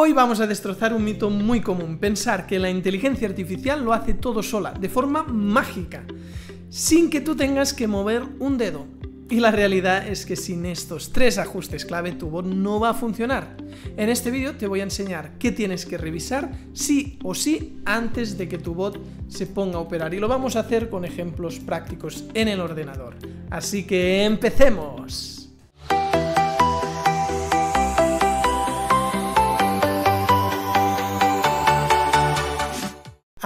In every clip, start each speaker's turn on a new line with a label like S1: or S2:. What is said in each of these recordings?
S1: Hoy vamos a destrozar un mito muy común, pensar que la inteligencia artificial lo hace todo sola, de forma mágica, sin que tú tengas que mover un dedo. Y la realidad es que sin estos tres ajustes clave tu bot no va a funcionar. En este vídeo te voy a enseñar qué tienes que revisar sí o sí antes de que tu bot se ponga a operar y lo vamos a hacer con ejemplos prácticos en el ordenador. Así que empecemos.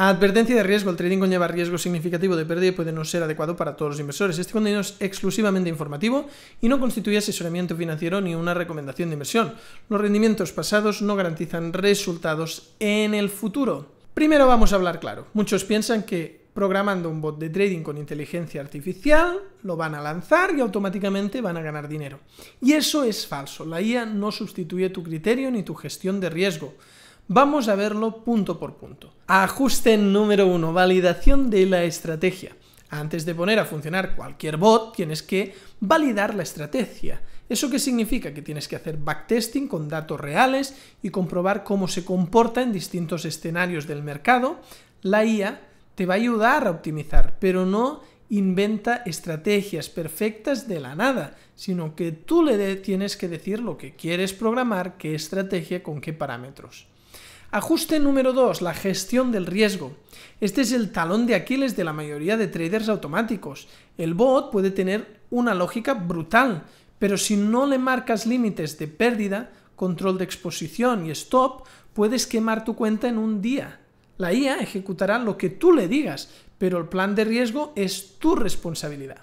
S1: advertencia de riesgo. El trading conlleva riesgo significativo de pérdida y puede no ser adecuado para todos los inversores. Este contenido es exclusivamente informativo y no constituye asesoramiento financiero ni una recomendación de inversión. Los rendimientos pasados no garantizan resultados en el futuro. Primero vamos a hablar claro. Muchos piensan que programando un bot de trading con inteligencia artificial, lo van a lanzar y automáticamente van a ganar dinero. Y eso es falso. La IA no sustituye tu criterio ni tu gestión de riesgo. Vamos a verlo punto por punto. Ajuste número uno, validación de la estrategia. Antes de poner a funcionar cualquier bot, tienes que validar la estrategia. ¿Eso qué significa? Que tienes que hacer backtesting con datos reales y comprobar cómo se comporta en distintos escenarios del mercado. La IA te va a ayudar a optimizar, pero no inventa estrategias perfectas de la nada, sino que tú le tienes que decir lo que quieres programar, qué estrategia, con qué parámetros. Ajuste número 2, la gestión del riesgo. Este es el talón de Aquiles de la mayoría de traders automáticos. El bot puede tener una lógica brutal, pero si no le marcas límites de pérdida, control de exposición y stop, puedes quemar tu cuenta en un día. La IA ejecutará lo que tú le digas, pero el plan de riesgo es tu responsabilidad.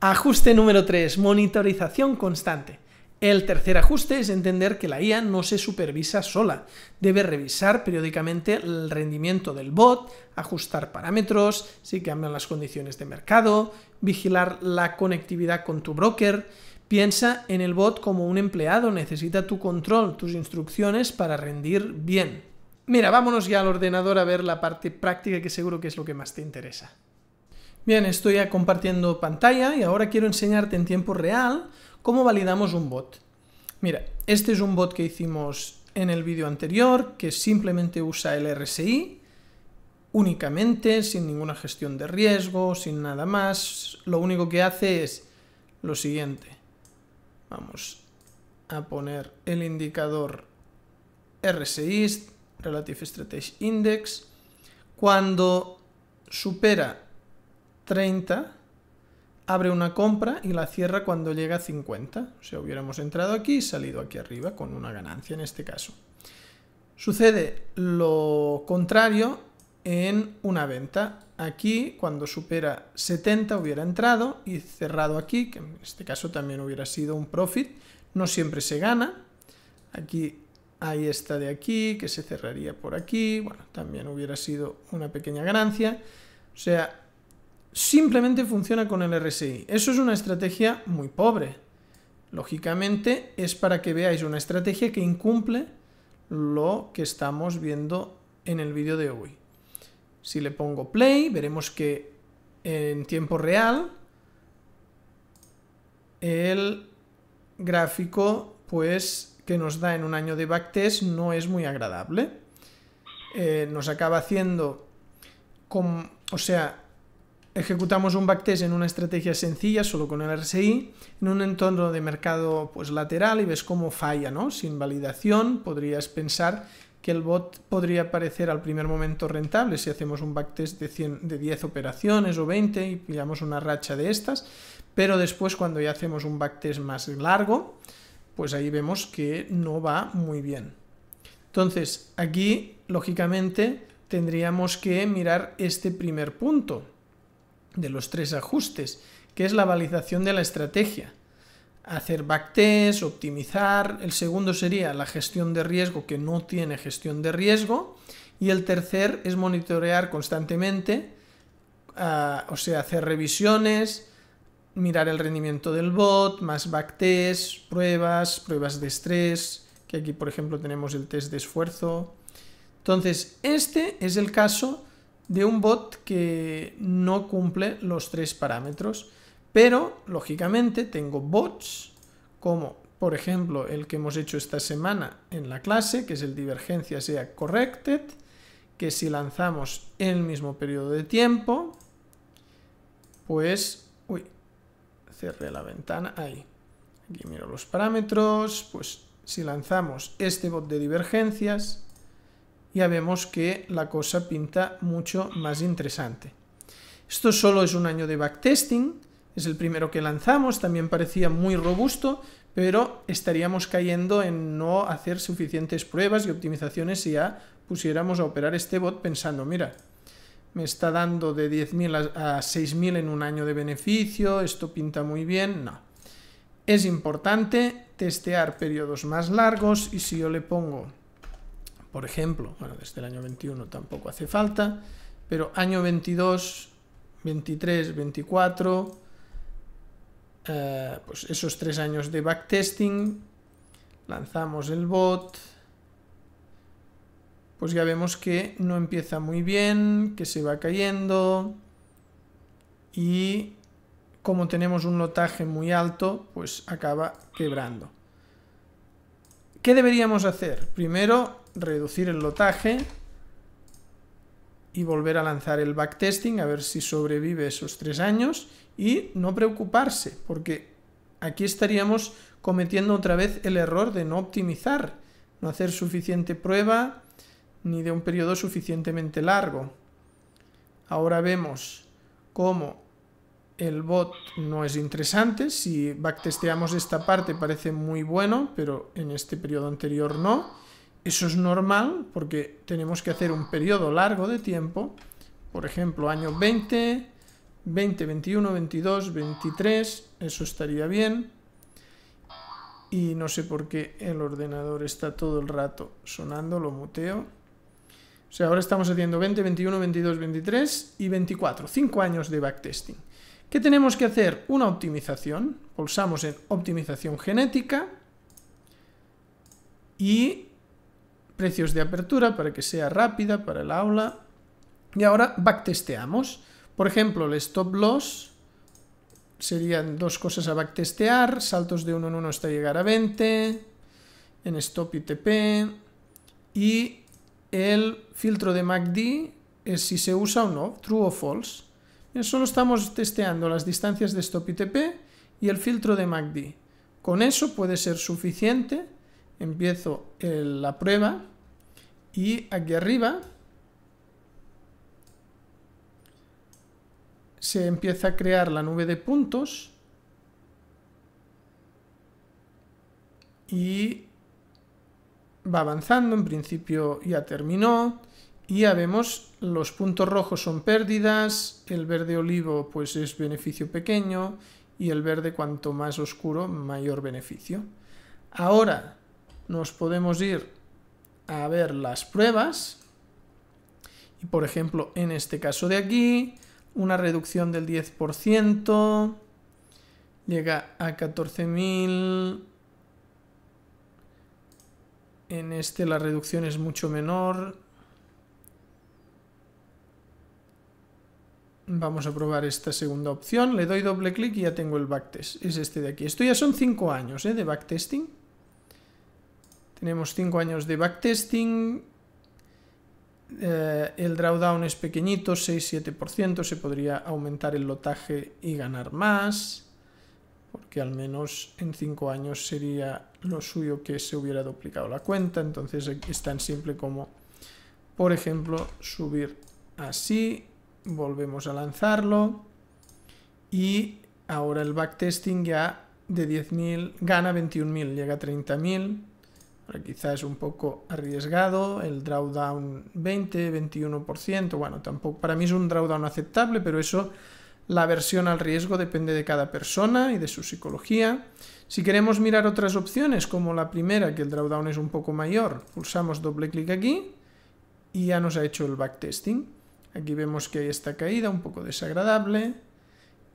S1: Ajuste número 3, monitorización constante. El tercer ajuste es entender que la IA no se supervisa sola. Debe revisar periódicamente el rendimiento del bot, ajustar parámetros, si cambian las condiciones de mercado, vigilar la conectividad con tu broker. Piensa en el bot como un empleado, necesita tu control, tus instrucciones para rendir bien. Mira, vámonos ya al ordenador a ver la parte práctica que seguro que es lo que más te interesa. Bien, estoy ya compartiendo pantalla y ahora quiero enseñarte en tiempo real ¿Cómo validamos un bot? Mira, este es un bot que hicimos en el vídeo anterior, que simplemente usa el RSI, únicamente, sin ninguna gestión de riesgo, sin nada más. Lo único que hace es lo siguiente. Vamos a poner el indicador RSI, Relative Strategy Index. Cuando supera 30, abre una compra y la cierra cuando llega a 50. O sea, hubiéramos entrado aquí y salido aquí arriba con una ganancia en este caso. Sucede lo contrario en una venta. Aquí, cuando supera 70, hubiera entrado y cerrado aquí, que en este caso también hubiera sido un profit. No siempre se gana. Aquí hay esta de aquí, que se cerraría por aquí. Bueno, también hubiera sido una pequeña ganancia. O sea, simplemente funciona con el RSI. Eso es una estrategia muy pobre. Lógicamente es para que veáis una estrategia que incumple lo que estamos viendo en el vídeo de hoy. Si le pongo play, veremos que en tiempo real el gráfico pues que nos da en un año de backtest no es muy agradable. Eh, nos acaba haciendo, con, o sea, Ejecutamos un backtest en una estrategia sencilla, solo con el RSI, en un entorno de mercado pues, lateral y ves cómo falla, ¿no? Sin validación podrías pensar que el bot podría parecer al primer momento rentable si hacemos un backtest de, de 10 operaciones o 20 y pillamos una racha de estas, pero después cuando ya hacemos un backtest más largo, pues ahí vemos que no va muy bien. Entonces, aquí, lógicamente, tendríamos que mirar este primer punto, de los tres ajustes, que es la validación de la estrategia. Hacer backtest, optimizar. El segundo sería la gestión de riesgo que no tiene gestión de riesgo. Y el tercer es monitorear constantemente, ah, o sea, hacer revisiones, mirar el rendimiento del bot, más backtest, pruebas, pruebas de estrés, que aquí por ejemplo tenemos el test de esfuerzo. Entonces, este es el caso de un bot que no cumple los tres parámetros. Pero, lógicamente, tengo bots como, por ejemplo, el que hemos hecho esta semana en la clase, que es el divergencia sea corrected, que si lanzamos en el mismo periodo de tiempo, pues, uy, cerré la ventana, ahí. Aquí miro los parámetros, pues si lanzamos este bot de divergencias, ya vemos que la cosa pinta mucho más interesante. Esto solo es un año de backtesting, es el primero que lanzamos, también parecía muy robusto, pero estaríamos cayendo en no hacer suficientes pruebas y optimizaciones si ya pusiéramos a operar este bot pensando, mira, me está dando de 10.000 a 6.000 en un año de beneficio, esto pinta muy bien, no. Es importante testear periodos más largos y si yo le pongo por ejemplo, bueno, desde el año 21 tampoco hace falta, pero año 22, 23, 24, pues esos tres años de backtesting, lanzamos el bot, pues ya vemos que no empieza muy bien, que se va cayendo y como tenemos un notaje muy alto, pues acaba quebrando. ¿Qué deberíamos hacer? Primero, reducir el lotaje y volver a lanzar el backtesting a ver si sobrevive esos tres años y no preocuparse porque aquí estaríamos cometiendo otra vez el error de no optimizar, no hacer suficiente prueba ni de un periodo suficientemente largo. Ahora vemos cómo el bot no es interesante, si backtesteamos esta parte parece muy bueno, pero en este periodo anterior no eso es normal porque tenemos que hacer un periodo largo de tiempo, por ejemplo, año 20, 20, 21, 22, 23, eso estaría bien. Y no sé por qué el ordenador está todo el rato sonando, lo muteo. O sea, ahora estamos haciendo 20, 21, 22, 23 y 24, 5 años de backtesting. ¿Qué tenemos que hacer? Una optimización. Pulsamos en optimización genética y precios de apertura para que sea rápida para el aula. Y ahora backtesteamos. Por ejemplo, el stop loss serían dos cosas a backtestear, saltos de 1 en 1 hasta llegar a 20, en stop ITP y el filtro de MACD es si se usa o no, true o false. solo estamos testeando las distancias de stop ITP y el filtro de MACD. Con eso puede ser suficiente empiezo la prueba y aquí arriba se empieza a crear la nube de puntos y va avanzando, en principio ya terminó y ya vemos los puntos rojos son pérdidas, el verde olivo pues es beneficio pequeño y el verde cuanto más oscuro mayor beneficio. Ahora nos podemos ir a ver las pruebas. Y por ejemplo, en este caso de aquí, una reducción del 10%, llega a 14.000. En este la reducción es mucho menor. Vamos a probar esta segunda opción. Le doy doble clic y ya tengo el backtest. Es este de aquí. Esto ya son 5 años ¿eh? de backtesting. Tenemos 5 años de backtesting. Eh, el drawdown es pequeñito, 6-7%. Se podría aumentar el lotaje y ganar más. Porque al menos en 5 años sería lo suyo que se hubiera duplicado la cuenta. Entonces es tan simple como, por ejemplo, subir así. Volvemos a lanzarlo. Y ahora el backtesting ya de 10.000 gana 21.000, llega a 30.000 quizás es un poco arriesgado, el drawdown 20, 21%, bueno, tampoco para mí es un drawdown aceptable, pero eso, la versión al riesgo depende de cada persona y de su psicología. Si queremos mirar otras opciones, como la primera, que el drawdown es un poco mayor, pulsamos doble clic aquí y ya nos ha hecho el backtesting. Aquí vemos que hay esta caída un poco desagradable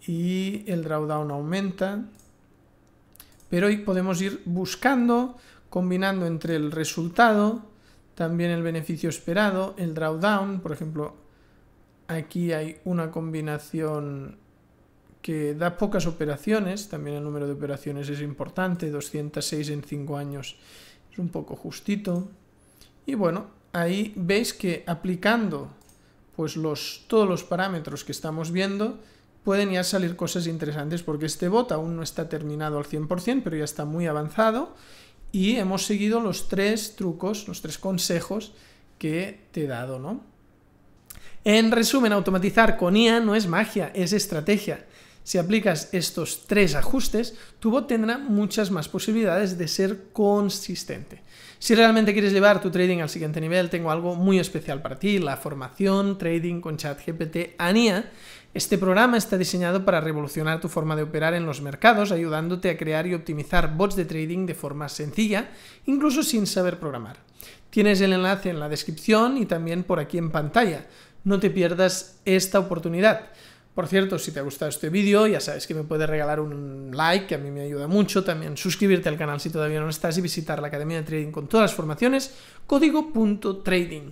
S1: y el drawdown aumenta. Pero hoy podemos ir buscando combinando entre el resultado, también el beneficio esperado, el drawdown, por ejemplo, aquí hay una combinación que da pocas operaciones, también el número de operaciones es importante, 206 en 5 años es un poco justito. Y bueno, ahí veis que aplicando pues los, todos los parámetros que estamos viendo, pueden ya salir cosas interesantes porque este bot aún no está terminado al 100%, pero ya está muy avanzado y hemos seguido los tres trucos, los tres consejos que te he dado, ¿no? En resumen, automatizar con IA no es magia, es estrategia. Si aplicas estos tres ajustes, tu bot tendrá muchas más posibilidades de ser consistente. Si realmente quieres llevar tu trading al siguiente nivel, tengo algo muy especial para ti, la formación Trading con ChatGPT IA. Este programa está diseñado para revolucionar tu forma de operar en los mercados, ayudándote a crear y optimizar bots de trading de forma sencilla, incluso sin saber programar. Tienes el enlace en la descripción y también por aquí en pantalla. No te pierdas esta oportunidad. Por cierto, si te ha gustado este vídeo, ya sabes que me puedes regalar un like, que a mí me ayuda mucho, también suscribirte al canal si todavía no estás y visitar la Academia de Trading con todas las formaciones, código.trading